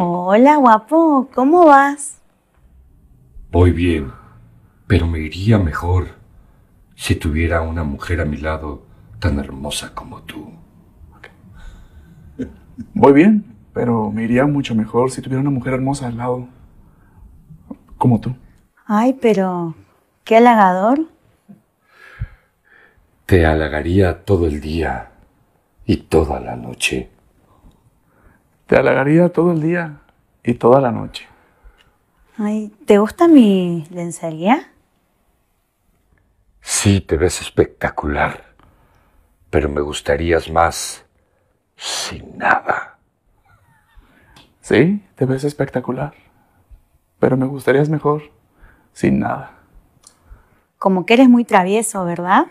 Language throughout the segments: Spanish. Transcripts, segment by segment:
Hola, guapo, ¿cómo vas? Voy bien, pero me iría mejor si tuviera una mujer a mi lado tan hermosa como tú. Voy bien, pero me iría mucho mejor si tuviera una mujer hermosa al lado como tú. Ay, pero qué halagador. Te halagaría todo el día y toda la noche. Te halagaría todo el día y toda la noche. Ay, ¿te gusta mi lencería? Sí, te ves espectacular, pero me gustarías más sin nada. Sí, te ves espectacular, pero me gustarías mejor sin nada. Como que eres muy travieso, ¿verdad?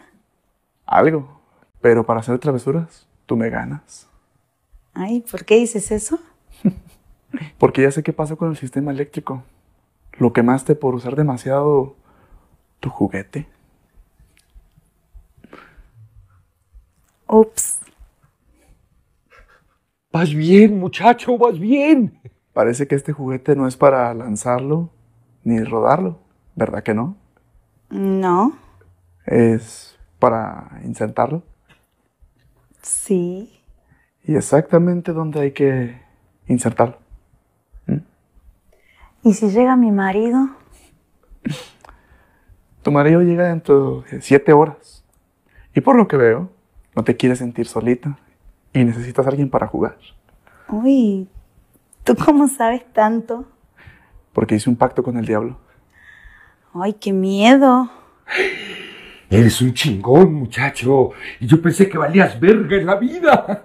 Algo, pero para hacer travesuras, tú me ganas. Ay, ¿por qué dices eso? Porque ya sé qué pasa con el sistema eléctrico. Lo quemaste por usar demasiado tu juguete. Ups. Vas bien, muchacho, vas bien. Parece que este juguete no es para lanzarlo ni rodarlo, ¿verdad que no? No. ¿Es para insertarlo? Sí y exactamente donde hay que insertarlo. ¿Mm? ¿Y si llega mi marido? Tu marido llega dentro de siete horas. Y por lo que veo, no te quieres sentir solita y necesitas a alguien para jugar. Uy, ¿tú cómo sabes tanto? Porque hice un pacto con el diablo. Ay, qué miedo. Eres un chingón, muchacho. Y yo pensé que valías verga en la vida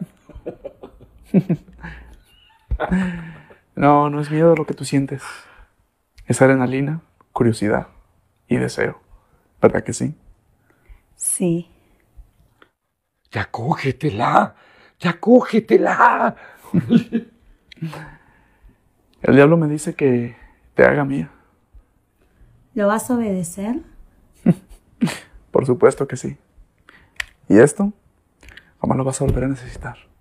no, no es miedo lo que tú sientes. Es adrenalina, curiosidad y deseo. ¿Verdad que sí? Sí. Ya cógetela. Ya cógetela. El diablo me dice que te haga mía. ¿Lo vas a obedecer? Por supuesto que sí. Y esto jamás lo vas a volver a necesitar.